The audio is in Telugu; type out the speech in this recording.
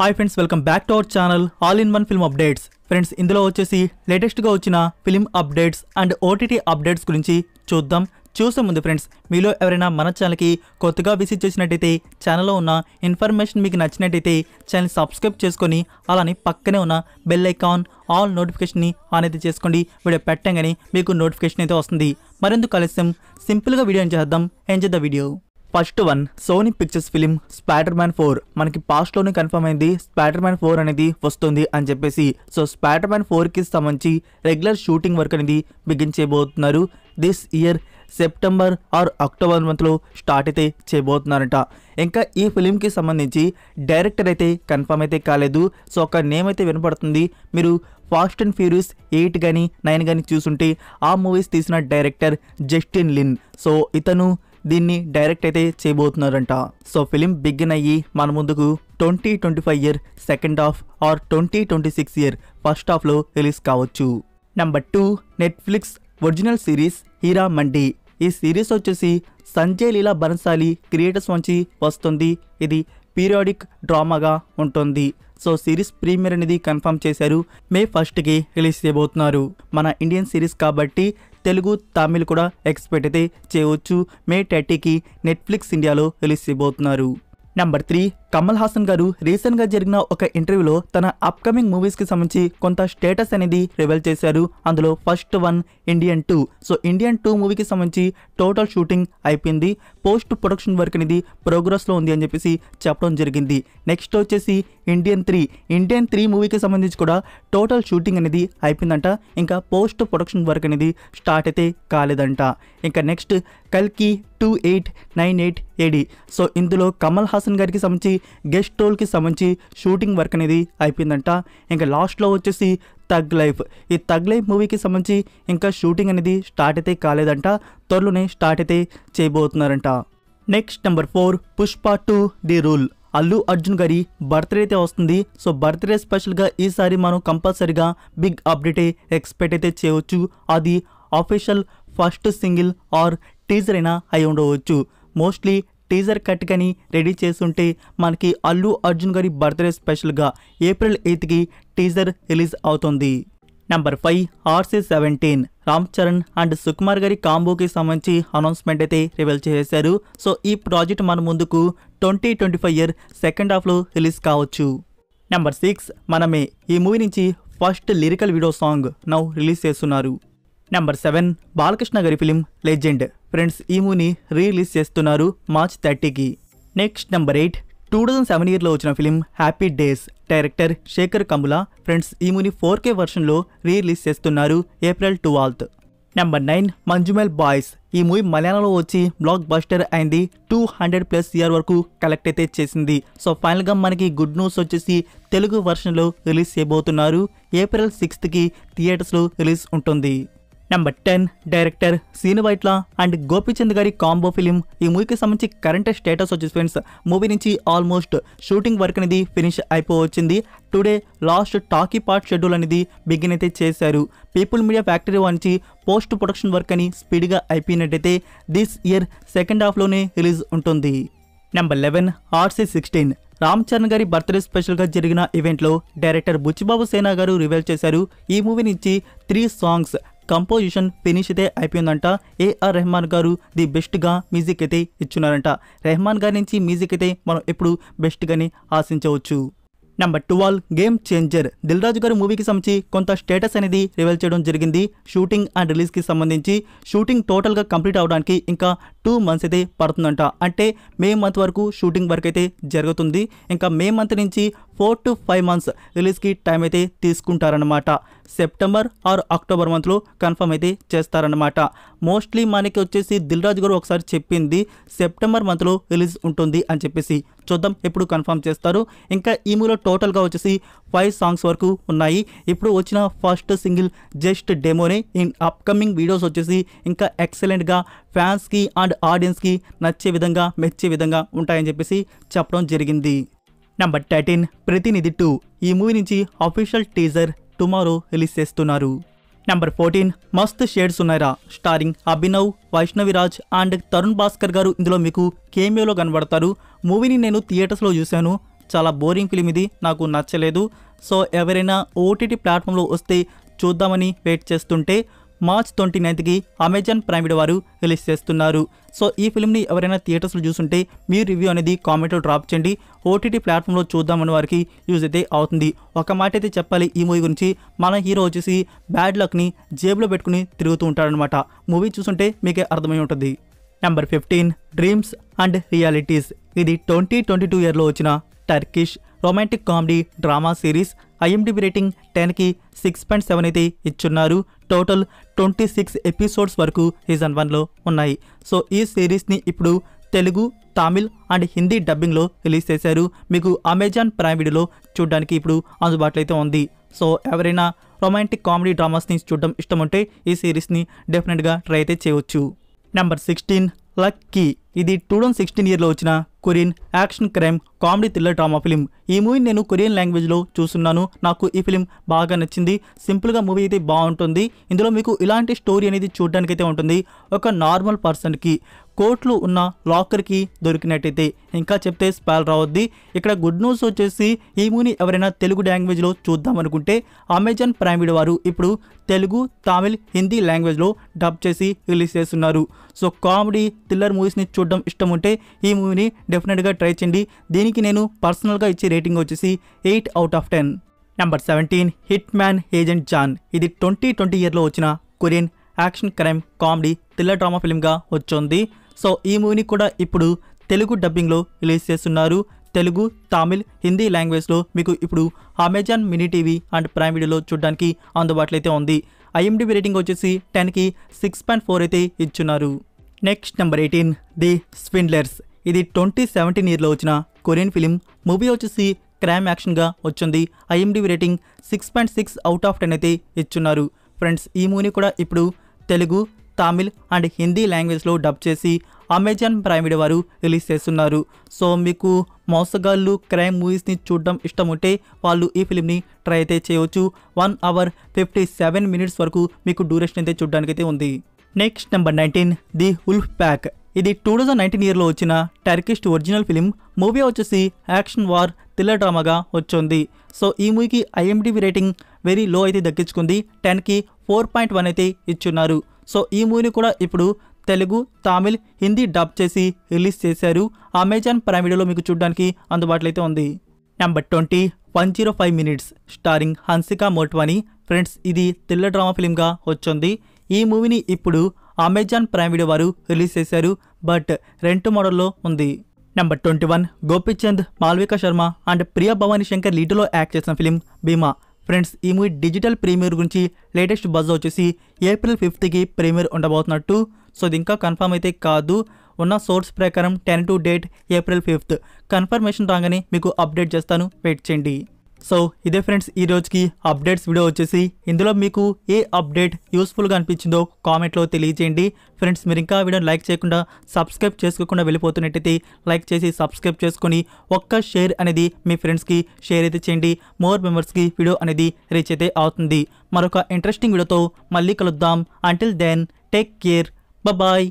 hi friends welcome back to our channel all in one film updates friends ఇందులో వచ్చేసి లేటెస్ట్గా వచ్చిన film updates and OTT updates గురించి చూద్దాం చూసే ముందు ఫ్రెండ్స్ మీలో ఎవరైనా మన ఛానల్కి కొత్తగా విజిట్ చేసినట్టయితే ఛానల్లో ఉన్న ఇన్ఫర్మేషన్ మీకు నచ్చినట్టయితే ఛానల్ సబ్స్క్రైబ్ చేసుకొని అలానే పక్కనే ఉన్న బెల్ ఐకాన్ ఆల్ నోటిఫికేషన్ని ఆన్ అయితే చేసుకోండి వీడియో పెట్టంగానే మీకు నోటిఫికేషన్ అయితే వస్తుంది మరెందుకు ఆలస్యం సింపుల్గా వీడియో ఏం చేద్దాం enjoy the video first one Sony Pictures film Spider Man four మనకి పాస్ట్ లోనే కన్ఫర్మ్ అయింది స్పాటర్ మ్యాన్ ఫోర్ అనేది వస్తుంది అని చెప్పేసి సో స్పాటర్ మ్యాన్ ఫోర్ కి సంబంధించి రెగ్యులర్ షూటింగ్ వర్క్ అనేది బిగిన్ చేయబోతున్నారు this year September or October మంత్లో స్టార్ట్ అయితే చేయబోతున్నారంట ఇంకా ఈ ఫిలింకి సంబంధించి డైరెక్టర్ అయితే కన్ఫర్మ్ అయితే కాలేదు సో ఒక నేమ్ అయితే వినపడుతుంది మీరు ఫాస్ట్ అండ్ ఫ్యూరియస్ ఎయిట్ కానీ నైన్ కానీ చూసుంటే ఆ మూవీస్ తీసిన డైరెక్టర్ జస్టిన్ లిన్ సో ఇతను దీన్ని డైరెక్ట్ అయితే చేయబోతున్నారంట సో ఫిలిం బిగిన్ అయ్యి మన ముందుకు twenty twenty five year second half or twenty twenty six year first హాఫ్లో రిలీజ్ కావచ్చు number two Netflix original series Heera Mandi ఈ సిరీస్ వచ్చేసి సంజయ్ లీలా బన్సాలి క్రియేటర్స్ నుంచి వస్తుంది ఇది పీరియాడిక్ డ్రామాగా ఉంటుంది సో సిరీస్ ప్రీమియర్ అనేది కన్ఫర్మ్ చేశారు మే ఫస్ట్కి రిలీజ్ చేయబోతున్నారు మన ఇండియన్ సిరీస్ కాబట్టి తెలుగు తమిళ్ కూడా ఎక్స్పెక్ట్ అయితే చేయవచ్చు మే థర్టీకి నెట్ఫ్లిక్స్ ఇండియాలో రిలీజ్ చేయబోతున్నారు నెంబర్ త్రీ కమల్ హాసన్ గారు రీసెంట్గా జరిగిన ఒక ఇంటర్వ్యూలో తన అప్కమింగ్ కి సంబంధించి కొంత స్టేటస్ అనేది రివీల్ చేశారు అందులో first one Indian two so Indian two మూవీకి సంబంధించి టోటల్ షూటింగ్ అయిపోయింది పోస్ట్ ప్రొడక్షన్ వర్క్ అనేది ప్రోగ్రెస్లో ఉంది అని చెప్పేసి చెప్పడం జరిగింది నెక్స్ట్ వచ్చేసి ఇండియన్ త్రీ ఇండియన్ త్రీ మూవీకి సంబంధించి కూడా టోటల్ షూటింగ్ అనేది అయిపోయిందంట ఇంకా పోస్ట్ ప్రొడక్షన్ వర్క్ అనేది స్టార్ట్ అయితే కాలేదంట ఇంకా నెక్స్ట్ కల్కి two eight nine eight AD so ఇందులో కమల్ హాసన్ హాసన్ గారికి సంబంధించి గెస్ట్ రోల్కి సంబంధించి షూటింగ్ వర్క్ అనేది అయిపోయిందంట ఇంకా లాస్ట్లో వచ్చేసి తగ్ లైఫ్ ఈ తగ్ లైఫ్ మూవీకి సంబంధించి ఇంకా షూటింగ్ అనేది స్టార్ట్ అయితే కాలేదంట త్వరలోనే స్టార్ట్ అయితే చేయబోతున్నారంట next number four Pushpa two the rule Allu Arjun గారి బర్త్డే అయితే వస్తుంది సో బర్త్డే స్పెషల్గా ఈసారి మనం కంపల్సరీగా బిగ్ అప్డేట్ ఎక్స్పెక్ట్ అయితే చేయవచ్చు అది official first single or teaser అయినా అయి ఉండవచ్చు మోస్ట్లీ టీజర్ కట్ రెడీ చేస్తుంటే మనకి అల్లు అర్జున్ గారి బర్త్డే స్పెషల్గా ఏప్రిల్ ఎయిత్కి టీజర్ రిలీజ్ అవుతుంది number five RC seventeen Ram Charan and Sukumar గారి కాంబోకి సంబంధించి అనౌన్స్మెంట్ అయితే రివీల్ చేశారు సో ఈ ప్రాజెక్ట్ మన ముందుకు twenty twenty five year second హాఫ్లో రిలీజ్ కావచ్చు నెంబర్ సిక్స్ మనమే ఈ మూవీ నుంచి first lyrical video song now release చేస్తున్నారు నెంబర్ సెవెన్ బాలకృష్ణ గారి ఫిలిం లెజెండ్ ఫ్రెండ్స్ ఈ మూవీని రిలీజ్ చేస్తున్నారు మార్చ్ థర్టీకి next number eight two thousand seven ఇయర్లో వచ్చిన film Happy Days director Sekhar Kammula friends ఈ మూవీని ఫోర్ కే వర్షన్లో రిలీజ్ చేస్తున్నారు April twelfth number nine Manjummel Boys ఈ మూవీ మలయాళంలో వచ్చి బ్లాక్ బస్టర్ అయింది టూ హండ్రెడ్ ప్లస్ ఇయర్ వరకు కలెక్ట్ అయితే చేసింది సో ఫైనల్గా మనకి గుడ్ న్యూస్ వచ్చేసి తెలుగు వర్షన్లో రిలీజ్ చేయబోతున్నారు ఏప్రిల్ సిక్స్త్కి థియేటర్స్లో రిలీజ్ ఉంటుంది number ten director Sreenu Vaitla and Gopichand గారి కాంబో ఫిలిం ఈ మూవీకి సంబంధించి కరెంట్ స్టేటస్ వచ్చేసి ఫ్రెండ్స్ మూవీ నుంచి ఆల్మోస్ట్ షూటింగ్ వర్క్ అనేది ఫినిష్ అయిపోవచ్చింది today last talkie part schedule అనేది బిగిన్ అయితే చేశారు పీపుల్ మీడియా ఫ్యాక్టరీ నుంచి పోస్ట్ ప్రొడక్షన్ వర్క్ అని స్పీడ్గా అయిపోయినట్టయితే దిస్ ఇయర్ సెకండ్ హాఫ్లోనే రిలీజ్ ఉంటుంది number eleven RC sixteen Ram Charan గారి బర్త్డే స్పెషల్గా జరిగిన ఈవెంట్లో డైరెక్టర్ బుచ్చిబాబు సేనా గారు రివీల్ చేశారు ఈ మూవీ నుంచి త్రీ సాంగ్స్ కంపోజిషన్ ఫినిష్ అయితే అయిపోయిందంట ఏఆర్ రెహమాన్ గారు ది బెస్ట్గా మ్యూజిక్ అయితే ఇచ్చున్నారంట రెహమాన్ గారి నుంచి మ్యూజిక్ అయితే మనం ఎప్పుడు బెస్ట్గానే ఆశించవచ్చు number twelve Game Changer Raju గారి మూవీకి సంబంధించి కొంత స్టేటస్ అనేది రివీల్ చేయడం జరిగింది షూటింగ్ అండ్ రిలీజ్కి సంబంధించి షూటింగ్ టోటల్గా కంప్లీట్ అవడానికి ఇంకా టూ మంత్స్ అయితే పడుతుందంట అంటే మే మంత్ వరకు షూటింగ్ వర్క్ అయితే జరుగుతుంది ఇంకా మే మంత్ నుంచి ఫోర్ టు ఫైవ్ మంత్స్ రిలీజ్కి టైం అయితే తీసుకుంటారనమాట సెప్టెంబర్ ఆర్ అక్టోబర్ మంత్లో కన్ఫర్మ్ అయితే చేస్తారనమాట మోస్ట్లీ మనకి వచ్చేసి దిల్రాజు గారు ఒకసారి చెప్పింది సెప్టెంబర్ మంత్లో రిలీజ్ ఉంటుంది అని చెప్పేసి చూద్దాం ఎప్పుడు కన్ఫర్మ్ చేస్తారు ఇంకా ఈ మూవీలో టోటల్గా వచ్చేసి ఫైవ్ సాంగ్స్ వరకు ఉన్నాయి ఇప్పుడు వచ్చిన ఫస్ట్ సింగిల్ జస్ట్ డెమోనే ఇన్ అప్కమింగ్ వీడియోస్ వచ్చేసి ఇంకా ఎక్సలెంట్గా ఫ్యాన్స్కి అండ్ ఆడియన్స్కి నచ్చే విధంగా మెచ్చే విధంగా ఉంటాయని చెప్పేసి చెప్పడం జరిగింది నెంబర్ థర్టీన్ ప్రతినిధి టూ ఈ మూవీ నుంచి అఫీషియల్ టీజర్ టుమారో రిలీజ్ చేస్తున్నారు నెంబర్ ఫోర్టీన్ మస్త్ షేడ్స్ ఉన్నాయిరా స్టారింగ్ అభినవ్ వైష్ణవిరాజ్ అండ్ తరుణ్ భాస్కర్ గారు ఇందులో మీకు కేమియోలో కనబడతారు మూవీని నేను థియేటర్స్లో చూశాను చాలా బోరింగ్ ఫిలిం ఇది నాకు నచ్చలేదు సో ఎవరైనా ఓటీటీ ప్లాట్ఫామ్లో వస్తే చూద్దామని వెయిట్ చేస్తుంటే మార్చ్ ట్వంటీ నైన్త్కి అమెజాన్ ప్రైమ్ వీడియో వారు రిలీజ్ చేస్తున్నారు సో ఈ ఫిల్మ్ని ఎవరైనా థియేటర్స్లో చూసుంటే మీ రివ్యూ అనేది కామెంట్లో డ్రాప్ చేయండి ఓటీటీ ప్లాట్ఫామ్లో చూద్దామన్న వారికి యూజ్ అయితే అవుతుంది ఒక మాట అయితే చెప్పాలి ఈ మూవీ గురించి మన హీరో వచ్చేసి బ్యాడ్ లక్ని జేబులో పెట్టుకుని తిరుగుతూ ఉంటాడనమాట మూవీ చూసుంటే మీకే అర్థమై ఉంటుంది number fifteen Dreams and Realities ఇది ట్వంటీ ట్వంటీ టూ ఇయర్లో వచ్చిన Turkish romantic comedy drama series IMDb rating టెన్కి సిక్స్ పాయింట్ సెవెన్ అయితే ఇచ్చున్నారు టోటల్ ట్వంటీ సిక్స్ ఎపిసోడ్స్ వరకు సీజన్ వన్లో ఉన్నాయి సో ఈ సిరీస్ని ఇప్పుడు తెలుగు తమిళ్ అండ్ హిందీ డబ్బింగ్లో రిలీజ్ చేశారు మీకు అమెజాన్ ప్రైమ్ వీడియోలో చూడడానికి ఇప్పుడు అందుబాటులో అయితే ఉంది సో ఎవరైనా రొమాంటిక్ కామెడీ డ్రామాస్ని చూడడం ఇష్టం ఉంటే ఈ సిరీస్ని డెఫినెట్గా ట్రై అయితే చేయవచ్చు నెంబర్ సిక్స్టీన్ లక్కీ ఇది టూ థౌసండ్ సిక్స్టీన్ ఇయర్లో వచ్చిన Korean action crime comedy thriller drama film ఈ మూవీని నేను కొరియన్ లాంగ్వేజ్లో చూస్తున్నాను నాకు ఈ ఫిలిం బాగా నచ్చింది సింపుల్గా మూవీ అయితే బాగుంటుంది ఇందులో మీకు ఇలాంటి స్టోరీ అనేది అయితే ఉంటుంది ఒక నార్మల్ పర్సన్కి కోర్టులో ఉన్న లాకర్కి దొరికినట్టయితే ఇంకా చెప్తే స్పాల్ రావద్ది ఇక్కడ గుడ్ న్యూస్ వచ్చేసి ఈ మూవీని ఎవరైనా తెలుగు లాంగ్వేజ్లో చూద్దామనుకుంటే అమెజాన్ ప్రైమ్ వీడియో వారు ఇప్పుడు తెలుగు తమిళ్ హిందీ లాంగ్వేజ్లో డబ్ చేసి రిలీజ్ చేస్తున్నారు సో కామెడీ థ్రిల్లర్ మూవీస్ని చూడడం ఇష్టం ఉంటే ఈ మూవీని డెఫినెట్గా ట్రై చేయండి దీనికి నేను పర్సనల్గా ఇచ్చే రేటింగ్ వచ్చేసి eight out of ten number seventeen Hitman Agent John ఇది ట్వంటీ ట్వంటీ ఇయర్లో వచ్చిన Korean action crime comedy thriller డ్రామా ఫిల్మ్గా వచ్చింది సో ఈ మూవీని కూడా ఇప్పుడు తెలుగు డబ్బింగ్లో రిలీజ్ చేస్తున్నారు తెలుగు తమిళ్ హిందీ లాంగ్వేజ్లో మీకు ఇప్పుడు Amazon mini TV and Prime వీడియోలో చూడడానికి అందుబాటులో అయితే ఉంది ఐఎండిబి రేటింగ్ వచ్చేసి టెన్కి సిక్స్ పాయింట్ ఫోర్ అయితే ఇచ్చున్నారు next number eighteen The Swindlers ఇది ట్వంటీ సెవెంటీన్ ఇయర్లో వచ్చిన కొరియన్ ఫిలిం మూవీ వచ్చేసి క్రైమ్ యాక్షన్గా వచ్చింది IMDb rating six point six out of ten అయితే ఇచ్చున్నారు ఫ్రెండ్స్ ఈ మూవీని కూడా ఇప్పుడు తెలుగు తమిళ్ అండ్ హిందీ లాంగ్వేజ్లో డబ్ చేసి అమెజాన్ ప్రైమ్ వీడియో వారు రిలీజ్ చేస్తున్నారు సో మీకు మోసగాళ్ళు క్రైమ్ మూవీస్ని చూడడం ఇష్టం ఉంటే వాళ్ళు ఈ ఫిలింని ట్రై అయితే చేయవచ్చు one hour fifty seven minutes వరకు మీకు డ్యూరేషన్ అయితే చూడడానికి అయితే ఉంది next number nineteen The Wolf Pack ఇది టూ థౌజండ్ నైన్టీన్ ఇయర్లో వచ్చిన టర్కిష్ ఒరిజినల్ ఫిలిం మూవీ వచ్చేసి యాక్షన్ వార్ తిల్ల డ్రామాగా వచ్చింది సో ఈ మూవీకి ఐఎండిబి రేటింగ్ వెరీ లో అయితే దక్కించుకుంది టెన్కి ఫోర్ పాయింట్ వన్ అయితే ఇచ్చున్నారు సో ఈ మూవీని కూడా ఇప్పుడు తెలుగు తమిళ్ హిందీ డబ్ చేసి రిలీజ్ చేశారు అమెజాన్ ప్రైమ్ వీడియోలో మీకు చూడడానికి అందుబాటులో అయితే ఉంది number twenty one zero five minutes starring Hansika Motwani friends ఇది తెల్ల డ్రామా ఫిలింగా వచ్చింది ఈ మూవీని ఇప్పుడు అమెజాన్ ప్రైమ్ వీడియో వారు రిలీజ్ చేశారు బట్ రెంట్ మోడల్లో ఉంది number twenty one Gopichand Malvika Sharma and Priya Bhavani Shankar లీడ్లో యాక్ట్ చేసిన ఫిలిం భీమా ఫ్రెండ్స్ ఈ మూవీ డిజిటల్ ప్రీమియర్ గురించి లేటెస్ట్ బజ్ వచ్చేసి ఏప్రిల్ ఫిఫ్త్కి ప్రీమియర్ ఉండబోతున్నట్టు సో ఇది ఇంకా కన్ఫర్మ్ అయితే కాదు ఉన్న సోర్స్ ప్రకారం ten to date April fifth confirmation రాగానే మీకు అప్డేట్ చేస్తాను వెయిట్ చేయండి సో ఇదే ఫ్రెండ్స్ ఈ రోజుకి అప్డేట్స్ వీడియో వచ్చేసి ఇందులో మీకు ఏ అప్డేట్ యూస్ఫుల్గా అనిపించిందో కామెంట్లో తెలియజేయండి ఫ్రెండ్స్ మీరు ఇంకా వీడియో లైక్ చేయకుండా సబ్స్క్రైబ్ చేసుకోకుండా వెళ్ళిపోతున్నట్టయితే లైక్ చేసి సబ్స్క్రైబ్ చేసుకొని ఒక్క షేర్ అనేది మీ ఫ్రెండ్స్కి షేర్ అయితే చేయండి మోర్ మెంబర్స్కి వీడియో అనేది రీచ్ అయితే అవుతుంది మరొక ఇంట్రెస్టింగ్ వీడియోతో మళ్ళీ కలుద్దాం until then take care bye